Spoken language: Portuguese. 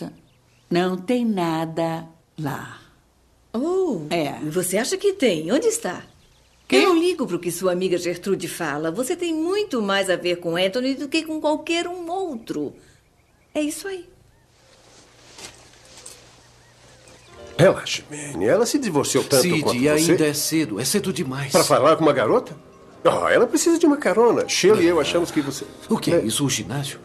Nossa, não tem nada lá. Oh, é. você acha que tem? Onde está? Que? Eu não ligo para o que sua amiga Gertrude fala. Você tem muito mais a ver com Anthony do que com qualquer um outro. É isso aí. Relaxe, Manny. Ela se divorciou tanto Cid, quanto você. ainda é cedo. É cedo demais. Para falar com uma garota? Oh, ela precisa de uma carona. Sheila ah. e eu é. achamos que você... O que é, é. isso? O ginásio?